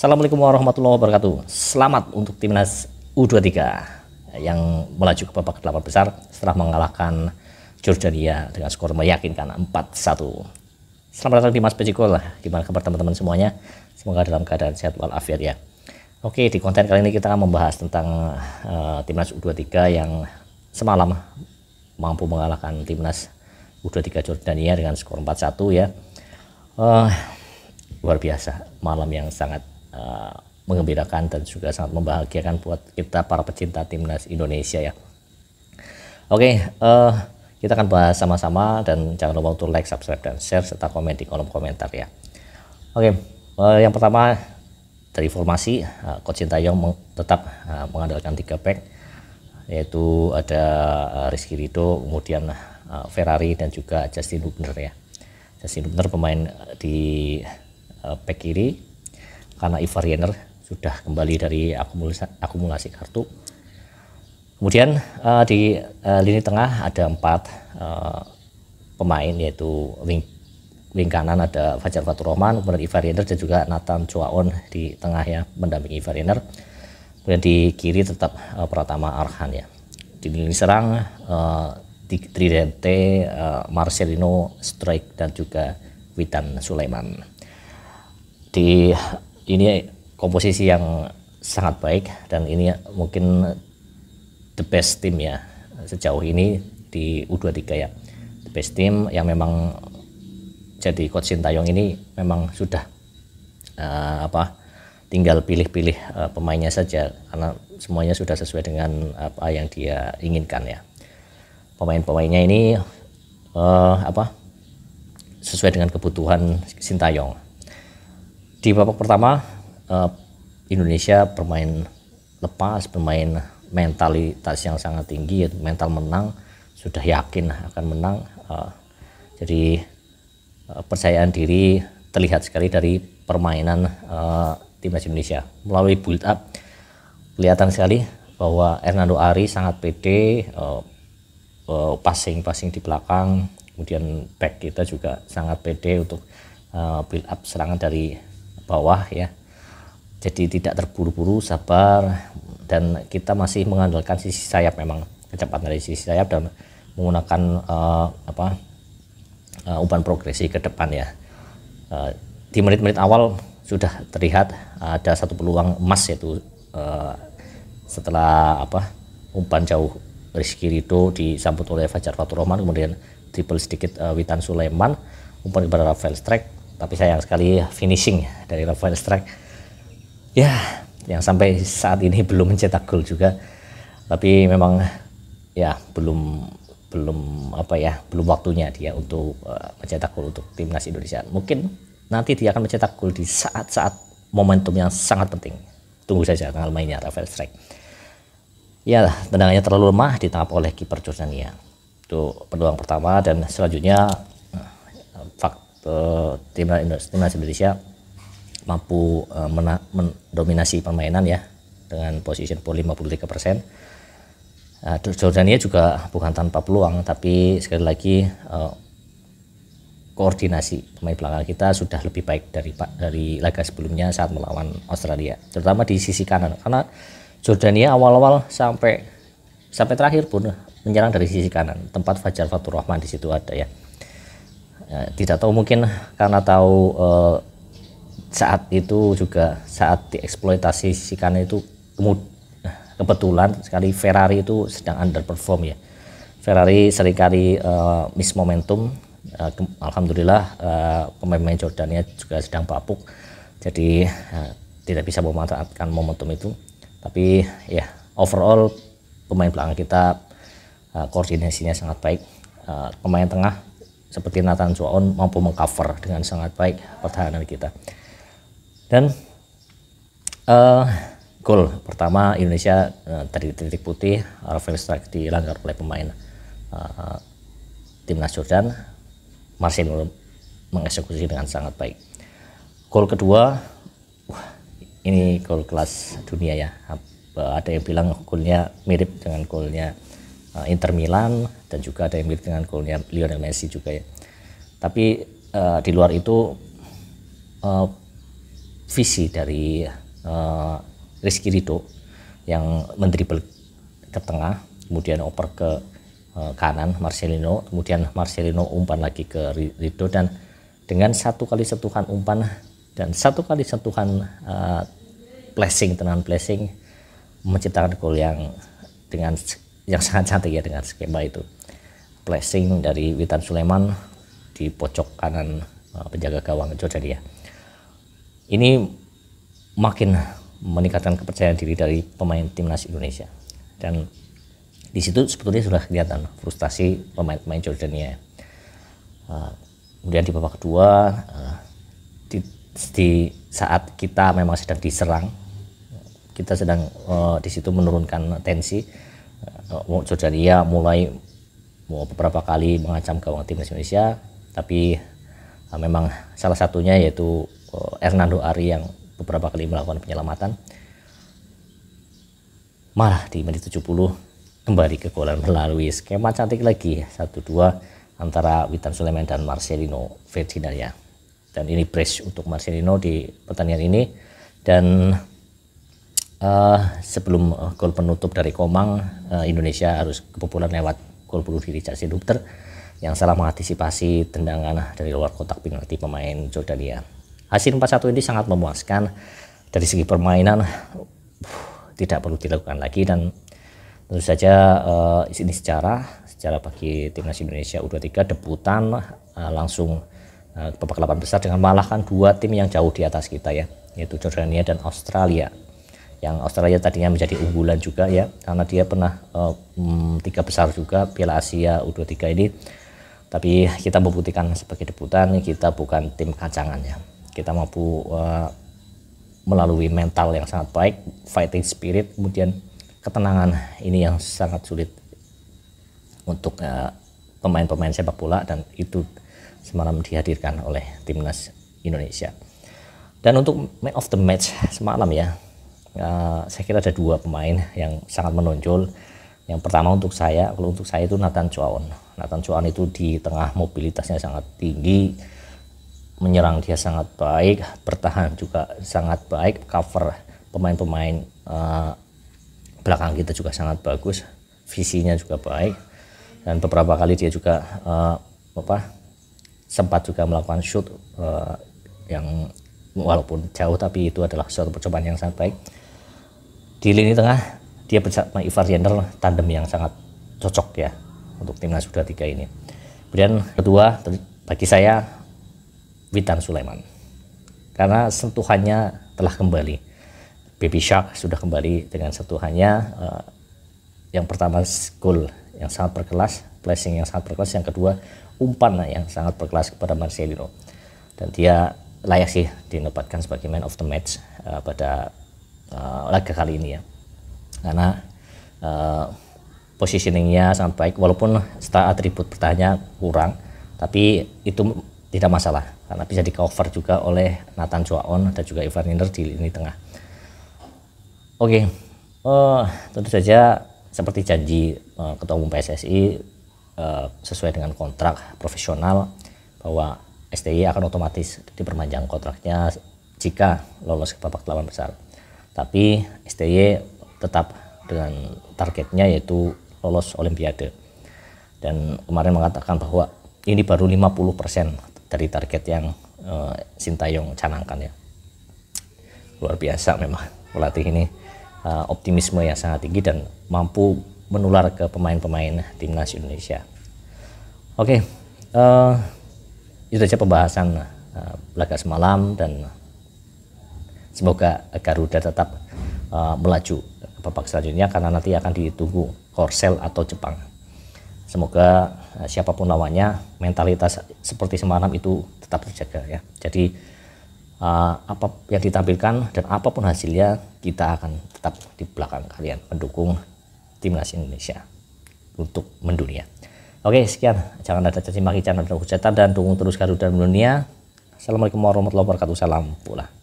Assalamualaikum warahmatullahi wabarakatuh. Selamat untuk timnas U23 yang melaju ke babak delapan besar setelah mengalahkan Jordania dengan skor meyakinkan 4-1. Selamat datang di Mas Pejikol. Gimana kabar teman-teman semuanya? Semoga dalam keadaan sehat walafiat ya. Oke, di konten kali ini kita akan membahas tentang uh, timnas U23 yang semalam mampu mengalahkan timnas U23 Jordania dengan skor 4-1 ya. Uh, luar biasa malam yang sangat uh, mengembirakan dan juga sangat membahagiakan buat kita para pecinta timnas Indonesia ya. Oke, okay, uh, eh, kita akan bahas sama-sama dan jangan lupa untuk like, subscribe, dan share serta komen di kolom komentar ya. Oke, okay, uh, eh, yang pertama dari formasi uh, Coach Sintayong meng tetap uh, mengandalkan tiga back yaitu ada uh, Rizky Rido, kemudian uh, Ferrari dan juga Justin Hubner ya. Justin Hubner pemain di uh, back kiri karena eVarianer sudah kembali dari akumulasi, akumulasi kartu. Kemudian uh, di uh, lini tengah ada empat uh, pemain yaitu wing wing kanan ada Fajar Fatur Rahman, kemudian Ivar dan juga Nathan Chuaon di tengah ya mendampingi Ivar Kemudian di kiri tetap uh, Pratama Arhan ya. Di lini serang uh, di Tridente, uh, Marcelino Strike dan juga Witan Sulaiman. Di ini komposisi yang sangat baik dan ini mungkin the best team ya sejauh ini di U23 ya the best team yang memang jadi coach Sintayong ini memang sudah uh, apa tinggal pilih-pilih uh, pemainnya saja karena semuanya sudah sesuai dengan apa yang dia inginkan ya pemain-pemainnya ini uh, apa sesuai dengan kebutuhan Sintayong di babak pertama eh, Indonesia bermain lepas, bermain mentalitas yang sangat tinggi, mental menang, sudah yakin akan menang. Eh, jadi eh, percayaan diri terlihat sekali dari permainan timnas Indonesia melalui build up. Kelihatan sekali bahwa Hernando Ari sangat pede passing-passing di belakang, kemudian back kita juga sangat pede untuk build up serangan dari bawah ya jadi tidak terburu-buru sabar dan kita masih mengandalkan sisi sayap memang kecepatan dari sisi sayap dan menggunakan uh, apa uh, umpan progresi ke depan ya uh, di menit-menit awal sudah terlihat ada satu peluang emas yaitu uh, setelah apa umpan jauh Rizky Rido disambut oleh Fajar Fatur Rahman kemudian triple sedikit uh, Witan Sulaiman umpan kepada Rafael Strike tapi sayang sekali finishing dari Rafael Strike ya yang sampai saat ini belum mencetak gol juga tapi memang ya belum belum apa ya belum waktunya dia untuk uh, mencetak gol untuk timnas Indonesia mungkin nanti dia akan mencetak gol di saat-saat momentum yang sangat penting tunggu saja tanggal mainnya Rafael Strike ya tendangannya terlalu lemah ditangkap oleh kiper Jordania itu peluang pertama dan selanjutnya timnas timnas Indonesia mampu eh, mena, mendominasi permainan ya dengan posisi 53 persen. Uh, Jordania juga bukan tanpa peluang, tapi sekali lagi uh, koordinasi pemain belakang kita sudah lebih baik dari dari laga sebelumnya saat melawan Australia, terutama di sisi kanan. Karena Jordania awal-awal sampai sampai terakhir pun menyerang dari sisi kanan. Tempat Fajar Fatur Rahman di situ ada ya ya, tidak tahu mungkin karena tahu eh, saat itu juga saat dieksploitasi si Kane itu kebetulan sekali Ferrari itu sedang underperform ya Ferrari seringkali eh, miss momentum eh, alhamdulillah eh, pemain-pemain Jordania juga sedang papuk jadi eh, tidak bisa memanfaatkan momentum itu tapi ya overall pemain belakang kita uh, koordinasinya sangat baik uh, pemain tengah seperti Nathan Chuaon mampu mengcover dengan sangat baik pertahanan kita. Dan uh, gol pertama Indonesia uh, eh, titik putih Rafael Strike dilanggar oleh pemain uh, timnas Jordan. Marcelo mengeksekusi dengan sangat baik. Gol kedua, wah, ini gol kelas dunia ya. Ada yang bilang golnya mirip dengan golnya uh, Inter Milan dan juga ada yang mirip dengan golnya Lionel Messi juga ya. Tapi uh, di luar itu uh, visi dari uh, Rizky Ridho yang mendribel ke tengah, kemudian oper ke uh, kanan Marcelino, kemudian Marcelino umpan lagi ke Ridho dan dengan satu kali sentuhan umpan dan satu kali sentuhan uh, blessing tenan blessing menciptakan gol yang dengan yang sangat cantik ya dengan skema itu flashing dari Witan Sulaiman di pojok kanan eh, penjaga gawang Jordania ini makin meningkatkan kepercayaan diri dari pemain timnas Indonesia dan di situ sebetulnya sudah kelihatan frustasi pemain-pemain Jordania ya. eh, kemudian di babak kedua eh, di, di saat kita memang sedang diserang kita sedang di situ menurunkan tensi Jordania ya mulai beberapa kali mengancam gawang timnas Indonesia tapi uh, memang salah satunya yaitu uh, Hernando Ari yang beberapa kali melakukan penyelamatan malah di menit 70 kembali ke golan melalui skema cantik lagi 1-2 antara Witan Sulaiman dan Marcelino Ferdinand ya dan ini brace untuk Marcelino di pertandingan ini dan uh, sebelum eh, gol penutup dari Komang, uh, Indonesia harus kebobolan lewat gol bunuh diri Jasin Dokter yang salah mengantisipasi tendangan dari luar kotak penalti pemain Jordania. Hasil 4-1 ini sangat memuaskan dari segi permainan uh, tidak perlu dilakukan lagi dan tentu saja uh, ini secara secara bagi timnas Indonesia U23 debutan uh, langsung uh, babak besar dengan malahkan dua tim yang jauh di atas kita ya yaitu Jordania dan Australia yang Australia tadinya menjadi unggulan juga ya karena dia pernah eh, mm, tiga besar juga Piala Asia U23 ini tapi kita membuktikan sebagai debutan kita bukan tim kacangan ya kita mampu uh, melalui mental yang sangat baik fighting spirit kemudian ketenangan ini yang sangat sulit untuk pemain eh, pemain-pemain sepak bola dan itu semalam dihadirkan oleh timnas Indonesia dan untuk man of the match semalam ya Eh, saya kira ada dua pemain yang sangat menonjol. Yang pertama untuk saya, kalau untuk saya itu Nathan Chuan. Nathan Chuan itu di tengah mobilitasnya sangat tinggi, menyerang dia sangat baik, bertahan juga sangat baik, cover pemain-pemain uh, belakang kita juga sangat bagus, visinya juga baik, dan beberapa kali dia juga uh, apa sempat juga melakukan shoot uh, yang walaupun jauh tapi itu adalah suatu percobaan yang sangat baik di lini tengah dia bersama Ivar Jenner tandem yang sangat cocok ya untuk timnas U23 ini. Kemudian kedua bagi saya Witan Sulaiman karena sentuhannya telah kembali. Baby Shark sudah kembali dengan sentuhannya uh, yang pertama gol yang sangat berkelas, placing yang sangat berkelas, yang kedua umpan yang sangat berkelas kepada Marcelino. Dan dia layak sih dinobatkan sebagai man of the match uh, pada uh, laga kali ini ya karena uh, positioningnya sangat baik walaupun setelah atribut bertanya kurang tapi itu tidak masalah karena bisa di cover juga oleh Nathan Joaon dan juga Ivan Linder di lini tengah oke okay. uh, eh, tentu saja seperti janji uh, Ketua Umum PSSI uh, sesuai dengan kontrak profesional bahwa STI akan otomatis diperpanjang kontraknya jika lolos ke babak delapan besar tapi STY tetap dengan targetnya yaitu lolos olimpiade dan kemarin mengatakan bahwa ini baru 50% dari target yang uh, Sintayong canangkan ya luar biasa memang pelatih ini uh, optimisme yang sangat tinggi dan mampu menular ke pemain-pemain timnas Indonesia oke okay, eh, itu saja pembahasan uh, laga semalam dan semoga Garuda tetap uh, melaju babak selanjutnya karena nanti akan ditunggu Korsel atau Jepang. Semoga uh, siapapun lawannya mentalitas seperti semalam itu tetap terjaga ya. Jadi uh, apa yang ditampilkan dan apapun hasilnya kita akan tetap di belakang kalian mendukung timnas Indonesia untuk mendunia. Oke sekian jangan ada caci maki jangan ada hujatan dan dukung terus Garuda mendunia. Assalamualaikum warahmatullahi wabarakatuh. Salam pula.